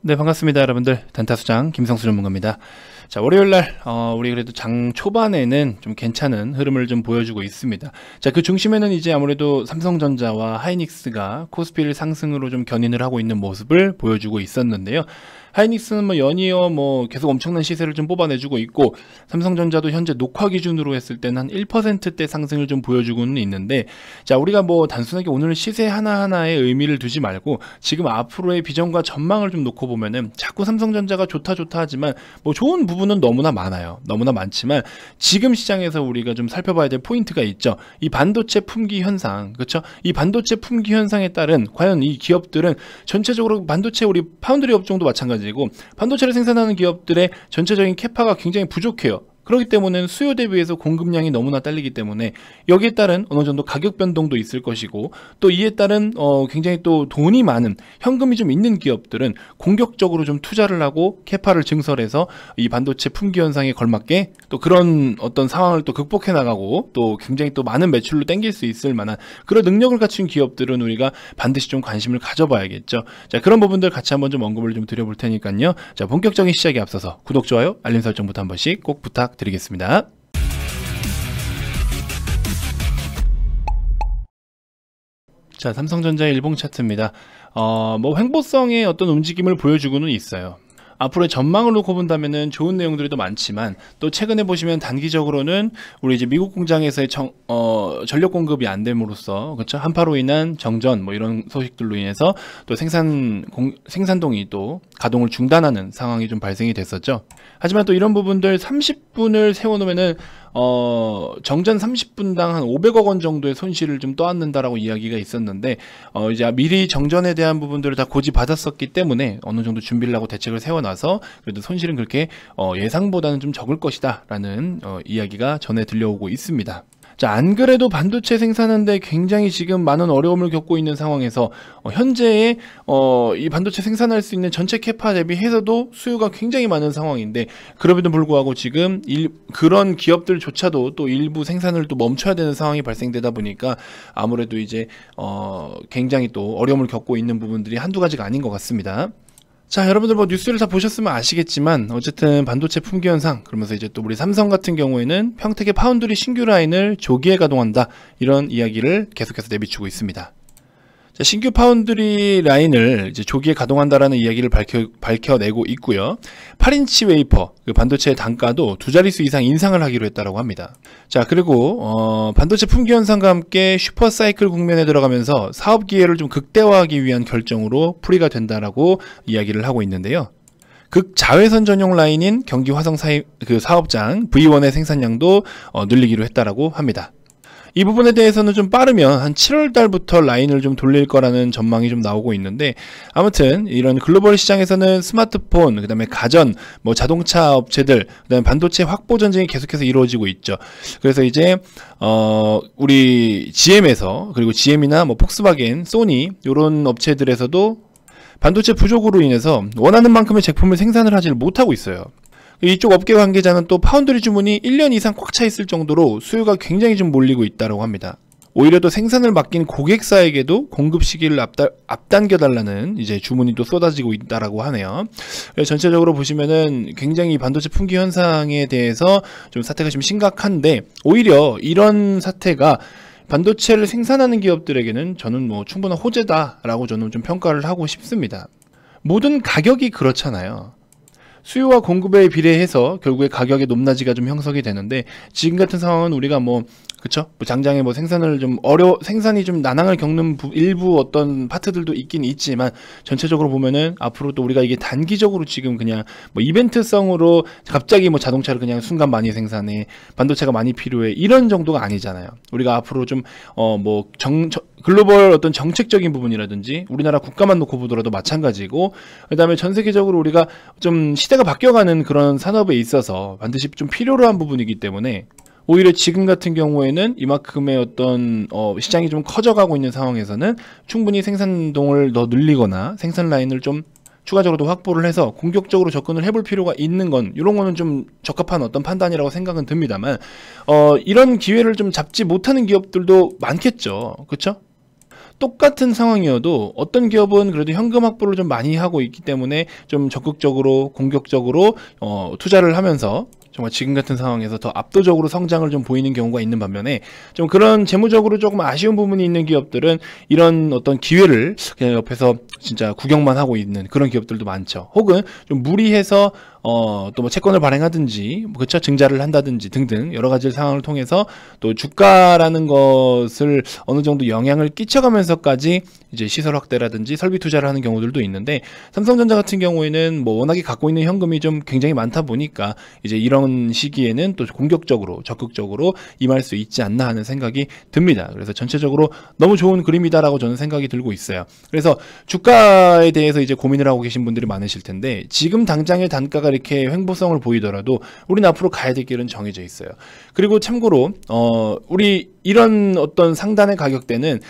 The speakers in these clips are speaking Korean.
네 반갑습니다 여러분들 단타수장 김성수 전문가입니다 자 월요일날 어, 우리 그래도 장 초반에는 좀 괜찮은 흐름을 좀 보여주고 있습니다 자 그 중심에는 이제 아무래도 삼성전자와 하이닉스가 코스피를 상승으로 좀 견인을 하고 있는 모습을 보여주고 있었는데요 하이닉스는 뭐 연이어 뭐 계속 엄청난 시세를 좀 뽑아내주고 있고 삼성전자도 현재 녹화 기준으로 했을 때는 한 1%대 상승을 좀 보여주고는 있는데 자 우리가 뭐 단순하게 오늘 시세 하나하나에 의미를 두지 말고 지금 앞으로의 비전과 전망을 좀 놓고 보면은 자꾸 삼성전자가 좋다 좋다 하지만 뭐 좋은 부분은 너무나 많아요. 너무나 많지만 지금 시장에서 우리가 좀 살펴봐야 될 포인트가 있죠. 이 반도체 품귀 현상, 그쵸이 반도체 품귀 현상에 따른 과연 이 기업들은 전체적으로 반도체 우리 파운드리 업종도 마찬가지 가지고 반도체를 생산하는 기업들의 전체적인 캐파가 굉장히 부족해요. 그렇기 때문에 수요 대비해서 공급량이 너무나 딸리기 때문에 여기에 따른 어느 정도 가격 변동도 있을 것이고 또 이에 따른 어 굉장히 또 돈이 많은 현금이 좀 있는 기업들은 공격적으로 좀 투자를 하고 캐파를 증설해서 이 반도체 품귀 현상에 걸맞게 또 그런 어떤 상황을 또 극복해 나가고 또 굉장히 또 많은 매출로 땡길 수 있을 만한 그런 능력을 갖춘 기업들은 우리가 반드시 좀 관심을 가져봐야겠죠. 자 그런 부분들 같이 한번 좀 언급을 좀 드려볼 테니까요. 자 본격적인 시작에 앞서서 구독 좋아요 알림 설정부터 한 번씩 꼭 부탁. 부탁드리겠습니다. 자, 삼성전자의 일봉 차트입니다. 어, 뭐 횡보성의 어떤 움직임을 보여주고는 있어요. 앞으로의 전망을 놓고 본다면 좋은 내용들이 더 많지만 또 최근에 보시면 단기적으로는 우리 이제 미국 공장에서의 정, 어, 전력 공급이 안 됨으로써 그렇죠 한파로 인한 정전 뭐 이런 소식들로 인해서 또 생산 공, 생산동이 또 가동을 중단하는 상황이 좀 발생이 됐었죠. 하지만 또 이런 부분들 30분을 세워놓으면은 어 정전 30분당 한 500억 원 정도의 손실을 좀 떠안는다라고 이야기가 있었는데 어 이제 미리 정전에 대한 부분들을 다 고지 받았었기 때문에 어느 정도 준비를 하고 대책을 세워놔서 그래도 손실은 그렇게 어 예상보다는 좀 적을 것이다라는 어 이야기가 전해 들려오고 있습니다. 자, 안 그래도 반도체 생산하는데 굉장히 지금 많은 어려움을 겪고 있는 상황에서 어, 현재의 어, 이 반도체 생산할 수 있는 전체 캐파 대비해서도 수요가 굉장히 많은 상황인데 그럼에도 불구하고 지금 일, 그런 기업들조차도 또 일부 생산을 또 멈춰야 되는 상황이 발생되다 보니까 아무래도 이제 어, 굉장히 또 어려움을 겪고 있는 부분들이 한두 가지가 아닌 것 같습니다. 자, 여러분들 뭐 뉴스를 다 보셨으면 아시겠지만 어쨌든 반도체 품귀 현상 그러면서 이제 또 우리 삼성 같은 경우에는 평택의 파운드리 신규 라인을 조기에 가동한다 이런 이야기를 계속해서 내비치고 있습니다. 자, 신규 파운드리 라인을 이제 조기에 가동한다라는 이야기를 밝혀, 밝혀 내고 있고요. 8인치 웨이퍼, 그 반도체의 단가도 두 자릿수 이상 인상을 하기로 했다라고 합니다. 자, 그리고 어, 반도체 품귀 현상과 함께 슈퍼사이클 국면에 들어가면서 사업 기회를 좀 극대화하기 위한 결정으로 풀이가 된다라고 이야기를 하고 있는데요. 극자외선 전용 라인인 경기 화성 사이, 그 사업장 V1의 생산량도 어, 늘리기로 했다라고 합니다. 이 부분에 대해서는 좀 빠르면 한 7월 달부터 라인을 좀 돌릴 거라는 전망이 좀 나오고 있는데 아무튼 이런 글로벌 시장에서는 스마트폰, 그다음에 가전, 뭐 자동차 업체들, 그다음에 반도체 확보 전쟁이 계속해서 이루어지고 있죠. 그래서 이제 어 우리 GM에서 그리고 GM이나 뭐 폭스바겐, 소니 요런 업체들에서도 반도체 부족으로 인해서 원하는 만큼의 제품을 생산을 하지 못하고 있어요. 이쪽 업계 관계자는 또 파운드리 주문이 1년 이상 꽉 차 있을 정도로 수요가 굉장히 좀 몰리고 있다고 합니다. 오히려 또 생산을 맡긴 고객사에게도 공급 시기를 앞다, 앞당겨달라는 이제 주문이 또 쏟아지고 있다라고 하네요. 예, 전체적으로 보시면은 굉장히 반도체 품귀 현상에 대해서 좀 사태가 좀 심각한데 오히려 이런 사태가 반도체를 생산하는 기업들에게는 저는 뭐 충분한 호재다라고 저는 좀 평가를 하고 싶습니다. 모든 가격이 그렇잖아요. 수요와 공급에 비례해서 결국에 가격의 높낮이가 좀 형성이 되는데 지금 같은 상황은 우리가 뭐 그쵸? 뭐 장장에 뭐 생산을 좀 어려 생산이 좀 난항을 겪는 부, 일부 어떤 파트들도 있긴 있지만 전체적으로 보면은 앞으로 또 우리가 이게 단기적으로 지금 그냥 뭐 이벤트성으로 갑자기 뭐 자동차를 그냥 순간 많이 생산해 반도체가 많이 필요해 이런 정도가 아니잖아요. 우리가 앞으로 좀어뭐정 글로벌 어떤 정책적인 부분이라든지 우리나라 국가만 놓고 보더라도 마찬가지고 그다음에 전 세계적으로 우리가 좀 시대가 바뀌어가는 그런 산업에 있어서 반드시 좀 필요로 한 부분이기 때문에 오히려 지금 같은 경우에는 이만큼의 어떤 어, 시장이 좀 커져가고 있는 상황에서는 충분히 생산동을 더 늘리거나 생산 라인을 좀 추가적으로 확보를 해서 공격적으로 접근을 해볼 필요가 있는 건 이런 거는 좀 적합한 어떤 판단이라고 생각은 듭니다만 어, 이런 기회를 좀 잡지 못하는 기업들도 많겠죠 그렇죠 똑같은 상황이어도 어떤 기업은 그래도 현금 확보를 좀 많이 하고 있기 때문에 좀 적극적으로 공격적으로 어, 투자를 하면서 정말 지금 같은 상황에서 더 압도적으로 성장을 좀 보이는 경우가 있는 반면에 좀 그런 재무적으로 조금 아쉬운 부분이 있는 기업들은 이런 어떤 기회를 그냥 옆에서 진짜 구경만 하고 있는 그런 기업들도 많죠. 혹은 좀 무리해서 어, 또 뭐 채권을 발행하든지, 뭐 그쵸? 증자를 한다든지 등등 여러 가지 상황을 통해서 또 주가라는 것을 어느 정도 영향을 끼쳐가면서까지 이제 시설 확대라든지 설비 투자를 하는 경우들도 있는데 삼성전자 같은 경우에는 뭐 워낙에 갖고 있는 현금이 좀 굉장히 많다 보니까 이제 이런 시기에는 또 공격적으로 적극적으로 임할 수 있지 않나 하는 생각이 듭니다. 그래서 전체적으로 너무 좋은 그림이다라고 저는 생각이 들고 있어요. 그래서 주가에 대해서 이제 고민을 하고 계신 분들이 많으실 텐데 지금 당장의 단가가 하다가 이렇게 횡보성을 보이더라도 우리는 앞으로 가야 될 길은 정해져 있어요. 그리고 참고로 어 우리 이런 어떤 상단의 가격대는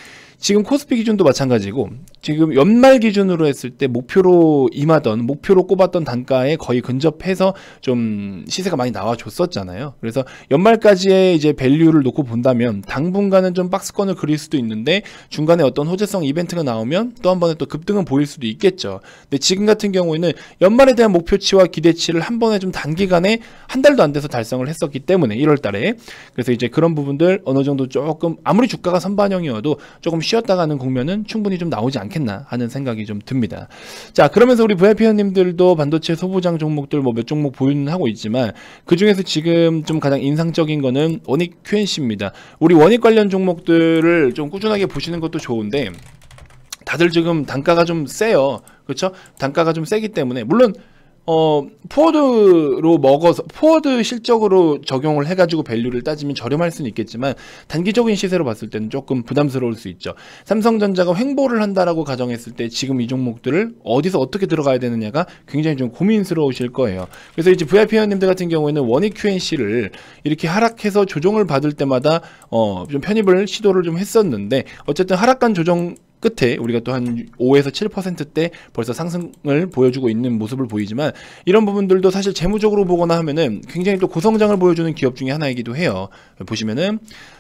지금 코스피 기준도 마찬가지고 지금 연말 기준으로 했을 때 목표로 임하던 목표로 꼽았던 단가에 거의 근접해서 좀 시세가 많이 나와줬었잖아요. 그래서 연말까지의 이제 밸류를 놓고 본다면 당분간은 좀 박스권을 그릴 수도 있는데 중간에 어떤 호재성 이벤트가 나오면 또 한 번에 또 급등은 보일 수도 있겠죠. 근데 지금 같은 경우에는 연말에 대한 목표치와 기대치를 한 번에 좀 단기간에 한 달도 안 돼서 달성을 했었기 때문에 1월 달에 그래서 이제 그런 부분들 어느 정도 조금 아무리 주가가 선반영이어도 조금 쉬었다가는 국면은 충분히 좀 나오지 않겠나 하는 생각이 좀 듭니다. 자 그러면서 우리 VIP 회원님들도 반도체 소부장 종목들 뭐 몇 종목 보유는 하고 있지만 그 중에서 지금 좀 가장 인상적인 거는 원익 QNC입니다. 우리 원익 관련 종목들을 좀 꾸준하게 보시는 것도 좋은데 다들 지금 단가가 좀 세요. 그렇죠? 단가가 좀 세기 때문에 물론 어, 포워드로 먹어서, 포워드 실적으로 적용을 해가지고 밸류를 따지면 저렴할 수는 있겠지만, 단기적인 시세로 봤을 때는 조금 부담스러울 수 있죠. 삼성전자가 횡보를 한다라고 가정했을 때 지금 이 종목들을 어디서 어떻게 들어가야 되느냐가 굉장히 좀 고민스러우실 거예요. 그래서 이제 VIP 회원님들 같은 경우에는 원익 QNC를 이렇게 하락해서 조정을 받을 때마다, 어, 좀 편입을 시도를 좀 했었는데, 어쨌든 하락간 조정 끝에 우리가 또 한 5에서 7%대 벌써 상승을 보여주고 있는 모습을 보이지만 이런 부분들도 사실 재무적으로 보거나 하면은 굉장히 또 고성장을 보여주는 기업 중에 하나이기도 해요. 보시면은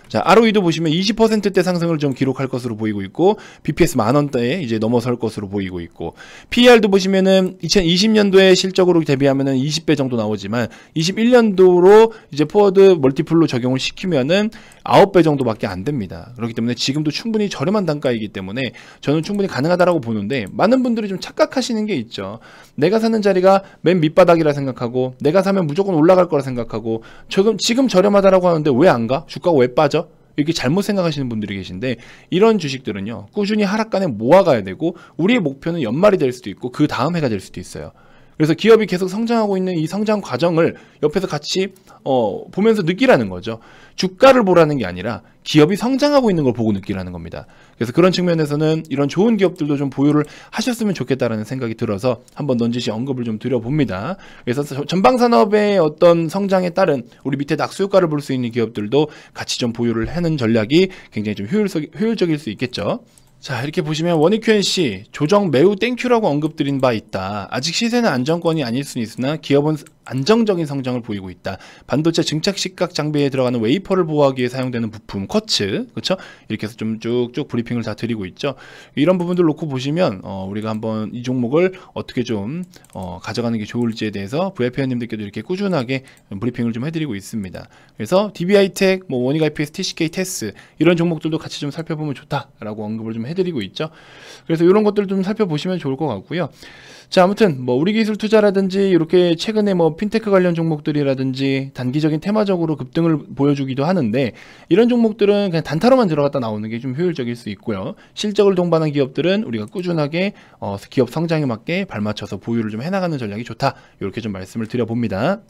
자, ROE도 보시면 20%대 상승을 좀 기록할 것으로 보이고 있고 BPS 만 원대에 이제 넘어설 것으로 보이고 있고 PER도 보시면은 2020년도에 실적으로 대비하면은 20배 정도 나오지만 21년도로 이제 포워드 멀티플로 적용을 시키면은 9배 정도밖에 안 됩니다. 그렇기 때문에 지금도 충분히 저렴한 단가이기 때문에 저는 충분히 가능하다라고 보는데 많은 분들이 좀 착각하시는 게 있죠. 내가 사는 자리가 맨 밑바닥이라 생각하고 내가 사면 무조건 올라갈 거라 생각하고 지금 지금 저렴하다라고 하는데 왜 안 가? 주가가 왜 빠져? 이렇게 잘못 생각하시는 분들이 계신데 이런 주식들은요 꾸준히 하락간에 모아가야 되고 우리의 목표는 연말이 될 수도 있고 그 다음 해가 될 수도 있어요. 그래서 기업이 계속 성장하고 있는 이 성장 과정을 옆에서 같이 어, 보면서 느끼라는 거죠. 주가를 보라는 게 아니라 기업이 성장하고 있는 걸 보고 느끼라는 겁니다. 그래서 그런 측면에서는 이런 좋은 기업들도 좀 보유를 하셨으면 좋겠다라는 생각이 들어서 한번 넌지시 언급을 좀 드려봅니다. 그래서 전방 산업의 어떤 성장에 따른 우리 밑에 낙수 효과를 볼 수 있는 기업들도 같이 좀 보유를 하는 전략이 굉장히 좀 효율적, 효율적일 수 있겠죠. 자 이렇게 보시면 원익QNC 조정 매우 땡큐라고 언급드린 바 있다. 아직 시세는 안정권이 아닐 수 있으나 기업은 안정적인 성장을 보이고 있다. 반도체 증착 시각 장비에 들어가는 웨이퍼를 보호하기 위해 사용되는 부품 커츠 그렇죠? 이렇게 해서 좀 쭉쭉 브리핑을 다 드리고 있죠. 이런 부분들 놓고 보시면 어, 우리가 한번 이 종목을 어떻게 좀 어, 가져가는 게 좋을지에 대해서 부회원님들께도 이렇게 꾸준하게 브리핑을 좀 해드리고 있습니다. 그래서 DBI텍, 뭐 원익 IPS, TCK, 테스 이런 종목들도 같이 좀 살펴보면 좋다라고 언급을 좀 해드리고 있죠. 그래서 이런 것들 을좀 살펴보시면 좋을 것 같고요. 자 아무튼 뭐 우리 기술 투자라든지 이렇게 최근에 뭐 핀테크 관련 종목들이라든지 단기적인 테마적으로 급등을 보여주기도 하는데 이런 종목들은 그냥 단타로만 들어갔다 나오는 게 좀 효율적일 수 있고요. 실적을 동반한 기업들은 우리가 꾸준하게 어, 기업 성장에 맞게 발맞춰서 보유를 좀 해나가는 전략이 좋다. 이렇게 좀 말씀을 드려봅니다.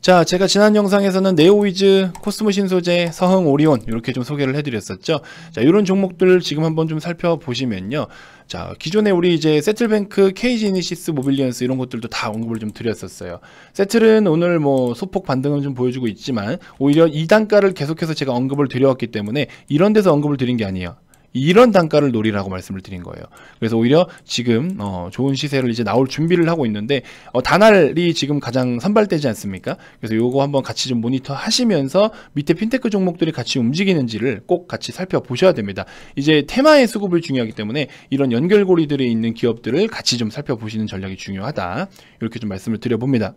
자 제가 지난 영상에서는 네오위즈, 코스모 신소재, 서흥 오리온 이렇게 좀 소개를 해드렸었죠 자 이런 종목들 지금 한번 좀 살펴보시면요 자 기존에 우리 이제 세틀뱅크, 케이지니시스, 모빌리언스 이런 것들도 다 언급을 좀 드렸었어요 세틀은 오늘 뭐 소폭 반등을좀 보여주고 있지만 오히려 2단가를 계속해서 제가 언급을 드려왔기 때문에 이런 데서 언급을 드린 게 아니에요 이런 단가를 노리라고 말씀을 드린 거예요. 그래서 오히려 지금 어, 좋은 시세를 이제 나올 준비를 하고 있는데 어, 단알이 지금 가장 선발되지 않습니까? 그래서 요거 한번 같이 좀 모니터 하시면서 밑에 핀테크 종목들이 같이 움직이는지를 꼭 같이 살펴보셔야 됩니다. 이제 테마의 수급을 중요하기 때문에 이런 연결고리들이 있는 기업들을 같이 좀 살펴보시는 전략이 중요하다. 이렇게 좀 말씀을 드려봅니다.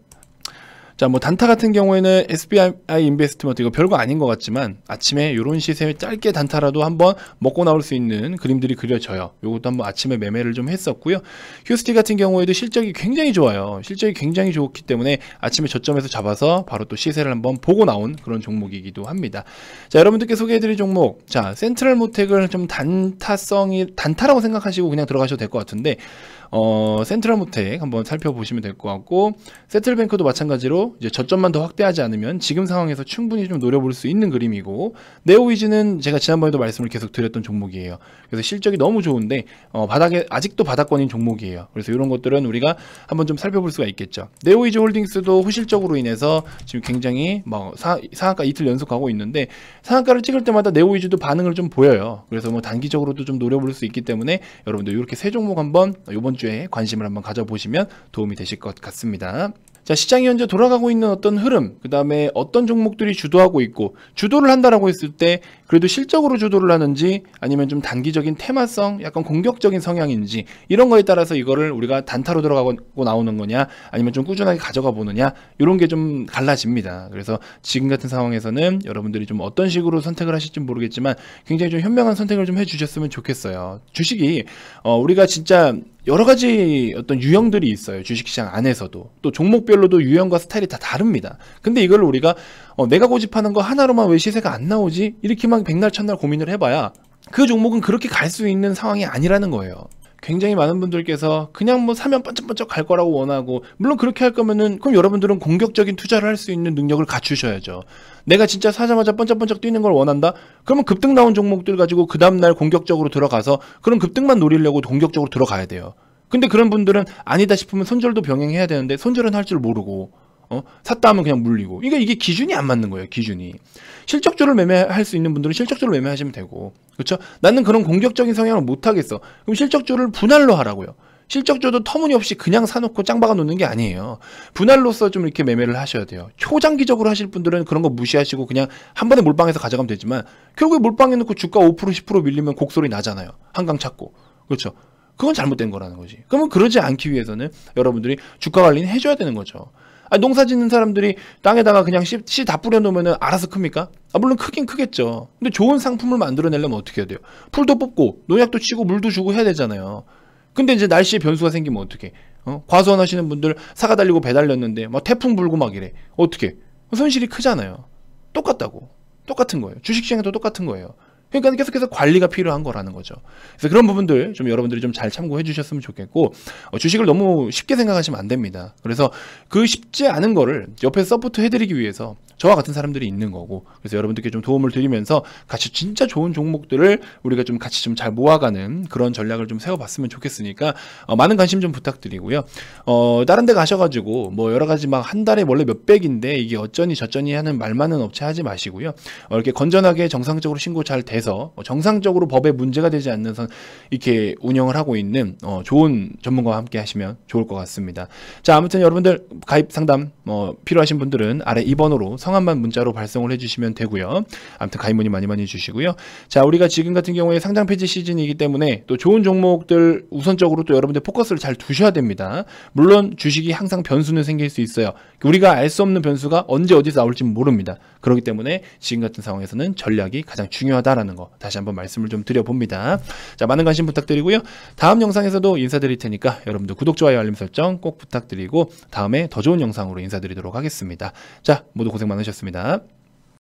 자, 뭐 단타 같은 경우에는 SBI 인베스트먼트 이거 별거 아닌 것 같지만 아침에 이런 시세 에 짧게 단타라도 한번 먹고 나올 수 있는 그림들이 그려져요. 이것도 한번 아침에 매매를 좀 했었고요. 휴스티 같은 경우에도 실적이 굉장히 좋아요. 실적이 굉장히 좋기 때문에 아침에 저점에서 잡아서 바로 또 시세를 한번 보고 나온 그런 종목이기도 합니다. 자, 여러분들께 소개해드릴 종목. 자, 센트럴 모텍을 좀 단타성이 단타라고 생각하시고 그냥 들어가셔도 될 것 같은데 어, 센트럴 모텍 한번 살펴보시면 될 것 같고 세틀뱅크도 마찬가지로 이제 저점만 더 확대하지 않으면 지금 상황에서 충분히 좀 노려볼 수 있는 그림이고 네오위즈는 제가 지난번에도 말씀을 계속 드렸던 종목이에요. 그래서 실적이 너무 좋은데 어, 바닥에 아직도 바닥권인 종목이에요. 그래서 이런 것들은 우리가 한번 좀 살펴볼 수가 있겠죠. 네오위즈 홀딩스도 호실적으로 인해서 지금 굉장히 뭐 사, 상한가 이틀 연속 가고 있는데 상한가를 찍을 때마다 네오위즈도 반응을 좀 보여요. 그래서 뭐 단기적으로도 좀 노려볼 수 있기 때문에 여러분들 이렇게 세 종목 한번 이번 주 주에 관심을 한번 가져보시면 도움이 되실 것 같습니다. 자, 시장이 현재 돌아가고 있는 어떤 흐름, 그 다음에 어떤 종목들이 주도하고 있고, 주도를 한다라고 했을 때, 그래도 실적으로 주도를 하는지, 아니면 좀 단기적인 테마성, 약간 공격적인 성향인지, 이런 거에 따라서 이거를 우리가 단타로 들어가고 나오는 거냐, 아니면 좀 꾸준하게 가져가 보느냐, 이런 게 좀 갈라집니다. 그래서 지금 같은 상황에서는 여러분들이 좀 어떤 식으로 선택을 하실지 모르겠지만, 굉장히 좀 현명한 선택을 좀 해주셨으면 좋겠어요. 주식이, 어, 우리가 진짜 여러 가지 어떤 유형들이 있어요. 주식시장 안에서도. 또 종목별로도 유형과 스타일이 다 다릅니다. 근데 이걸 우리가 어, 내가 고집하는 거 하나로만 왜 시세가 안 나오지? 이렇게막 백날 첫날 고민을 해봐야 그 종목은 그렇게 갈 수 있는 상황이 아니라는 거예요. 굉장히 많은 분들께서 그냥 뭐 사면 번쩍번쩍 갈 거라고 원하고 물론 그렇게 할 거면은 그럼 여러분들은 공격적인 투자를 할 수 있는 능력을 갖추셔야죠. 내가 진짜 사자마자 번쩍번쩍 뛰는 걸 원한다? 그러면 급등 나온 종목들 가지고 그 다음날 공격적으로 들어가서 그런 급등만 노리려고 공격적으로 들어가야 돼요. 근데 그런 분들은 아니다 싶으면 손절도 병행해야 되는데 손절은 할 줄 모르고 어? 샀다 하면 그냥 물리고. 그러 그러니까 이게 기준이 안 맞는 거예요. 기준이. 실적주를 매매할 수 있는 분들은 실적주를 매매하시면 되고. 그렇죠? 나는 그런 공격적인 성향을 못 하겠어. 그럼 실적주를 분할로 하라고요. 실적주도 터무니없이 그냥 사놓고 짱 박아 놓는 게 아니에요. 분할로서 좀 이렇게 매매를 하셔야 돼요. 초장기적으로 하실 분들은 그런 거 무시하시고 그냥 한 번에 몰빵해서 가져가면 되지만 결국에 몰빵해 놓고 주가 5% 10% 밀리면 곡소리 나잖아요. 한강 찾고. 그렇죠? 그건 잘못된 거라는 거지. 그러면 그러지 않기 위해서는 여러분들이 주가 관리는 해줘야 되는 거죠. 아 농사 짓는 사람들이 땅에다가 그냥 씨 다 뿌려놓으면 알아서 큽니까? 아, 물론 크긴 크겠죠. 근데 좋은 상품을 만들어내려면 어떻게 해야 돼요? 풀도 뽑고, 농약도 치고, 물도 주고 해야 되잖아요. 근데 이제 날씨에 변수가 생기면 어떻게? 어? 과수원 하시는 분들 사과 달리고 배 달렸는데 막 태풍 불고 막 이래. 어떻게? 손실이 크잖아요. 똑같다고. 똑같은 거예요. 주식시장에도 똑같은 거예요. 그러니까 계속해서 관리가 필요한 거라는 거죠. 그래서 그런 부분들 좀 여러분들이 좀 잘 참고해 주셨으면 좋겠고 어, 주식을 너무 쉽게 생각하시면 안 됩니다. 그래서 그 쉽지 않은 거를 옆에 서포트 해드리기 위해서 저와 같은 사람들이 있는 거고 그래서 여러분들께 좀 도움을 드리면서 같이 진짜 좋은 종목들을 우리가 좀 같이 좀 잘 모아가는 그런 전략을 좀 세워봤으면 좋겠으니까 어, 많은 관심 좀 부탁드리고요. 어, 다른 데 가셔가지고 뭐 여러 가지 막 한 달에 원래 몇백인데 이게 어쩌니 저쩌니 하는 말만은 업체 하지 마시고요. 어, 이렇게 건전하게 정상적으로 신고 잘 돼서 어, 정상적으로 법에 문제가 되지 않는 선 이렇게 운영을 하고 있는 어, 좋은 전문가와 함께 하시면 좋을 것 같습니다. 자 아무튼 여러분들 가입 상담 뭐 필요하신 분들은 아래 2번으로 성 성함만 문자로 발송을 해주시면 되고요. 아무튼 가입문의 많이 많이 주시고요자 우리가 지금 같은 경우에 상장 폐지 시즌이기 때문에 또 좋은 종목들 우선적으로 또 여러분들 포커스를 잘 두셔야 됩니다. 물론 주식이 항상 변수는 생길 수 있어요. 우리가 알 수 없는 변수가 언제 어디서 나올지 모릅니다. 그렇기 때문에 지금 같은 상황에서는 전략이 가장 중요하다라는 거 다시 한번 말씀을 좀 드려봅니다. 자 많은 관심 부탁드리고요. 다음 영상에서도 인사드릴 테니까 여러분들 구독, 좋아요, 알림 설정 꼭 부탁드리고 다음에 더 좋은 영상으로 인사드리도록 하겠습니다. 자 모두 고생 많으셨습니다. 많으셨습니다.